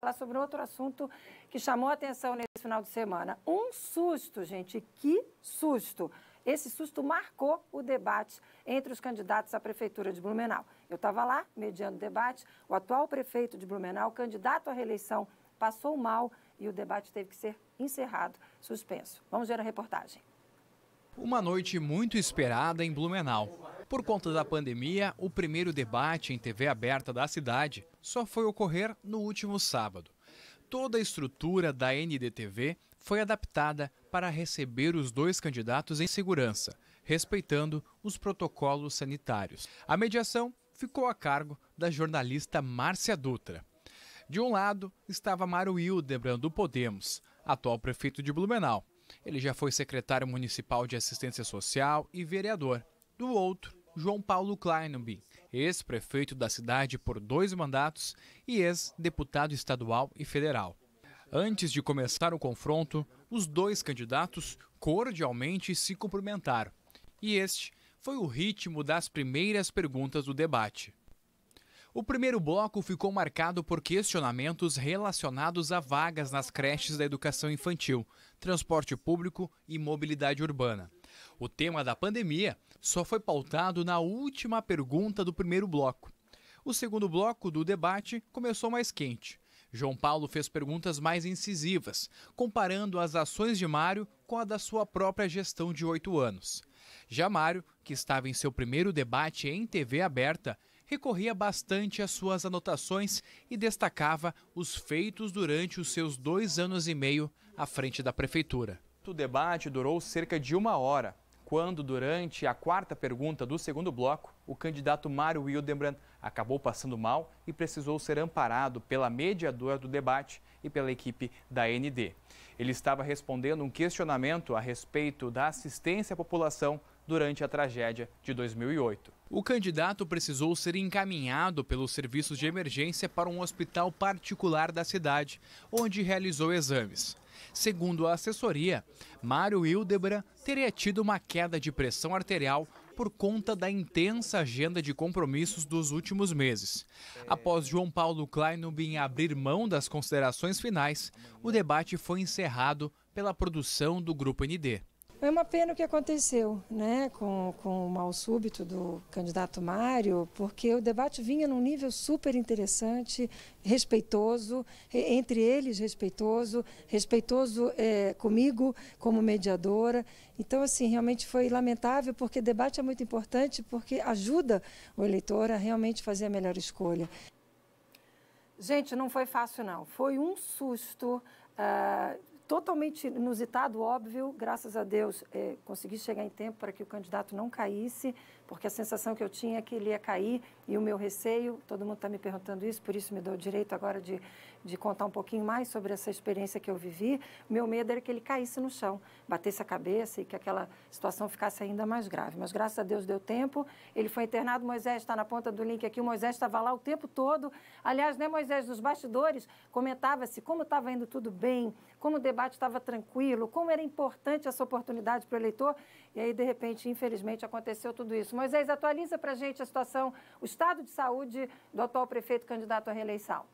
falar sobre outro assunto que chamou a atenção nesse final de semana. Um susto, gente, que susto! Esse susto marcou o debate entre os candidatos à Prefeitura de Blumenau. Eu estava lá, mediando o debate, o atual prefeito de Blumenau, candidato à reeleição, passou mal e o debate teve que ser encerrado, suspenso. Vamos ver a reportagem. Uma noite muito esperada em Blumenau. Por conta da pandemia, o primeiro debate em TV aberta da cidade só foi ocorrer no último sábado. Toda a estrutura da NDTV foi adaptada para receber os dois candidatos em segurança, respeitando os protocolos sanitários. A mediação ficou a cargo da jornalista Márcia Dutra. De um lado estava Mário Hildebrand do Podemos, atual prefeito de Blumenau. Ele já foi secretário municipal de assistência social e vereador. Do outro, João Paulo Kleinby, ex-prefeito da cidade por dois mandatos e ex-deputado estadual e federal. Antes de começar o confronto, os dois candidatos cordialmente se cumprimentaram. E este foi o ritmo das primeiras perguntas do debate. O primeiro bloco ficou marcado por questionamentos relacionados a vagas nas creches da educação infantil, transporte público e mobilidade urbana. O tema da pandemia só foi pautado na última pergunta do primeiro bloco. O segundo bloco do debate começou mais quente. João Paulo fez perguntas mais incisivas, comparando as ações de Mário com a da sua própria gestão de oito anos. Já Mário, que estava em seu primeiro debate em TV aberta, recorria bastante às suas anotações e destacava os feitos durante os seus dois anos e meio à frente da prefeitura. O debate durou cerca de uma hora, quando, durante a quarta pergunta do segundo bloco, o candidato Mário Wildebrand acabou passando mal e precisou ser amparado pela mediadora do debate e pela equipe da ND. Ele estava respondendo um questionamento a respeito da assistência à população durante a tragédia de 2008. O candidato precisou ser encaminhado pelos serviços de emergência para um hospital particular da cidade, onde realizou exames. Segundo a assessoria, Mário Hildebrand teria tido uma queda de pressão arterial por conta da intensa agenda de compromissos dos últimos meses. Após João Paulo Kleinubin abrir mão das considerações finais, o debate foi encerrado pela produção do Grupo ND. É uma pena o que aconteceu né, com, com o mal súbito do candidato Mário, porque o debate vinha num nível super interessante, respeitoso, entre eles respeitoso, respeitoso é, comigo como mediadora. Então, assim, realmente foi lamentável, porque debate é muito importante, porque ajuda o eleitor a realmente fazer a melhor escolha. Gente, não foi fácil, não. Foi um susto. Uh totalmente inusitado, óbvio. Graças a Deus, é, consegui chegar em tempo para que o candidato não caísse, porque a sensação que eu tinha é que ele ia cair e o meu receio, todo mundo está me perguntando isso, por isso me dou o direito agora de, de contar um pouquinho mais sobre essa experiência que eu vivi. Meu medo era que ele caísse no chão, batesse a cabeça e que aquela situação ficasse ainda mais grave. Mas graças a Deus deu tempo, ele foi internado. Moisés está na ponta do link aqui, o Moisés estava lá o tempo todo. Aliás, né, Moisés, nos bastidores comentava-se como estava indo tudo bem, como o debate estava tranquilo, como era importante essa oportunidade para o eleitor. E aí, de repente, infelizmente, aconteceu tudo isso. Moisés, atualiza para a gente a situação, os estado de saúde do atual prefeito candidato à reeleição?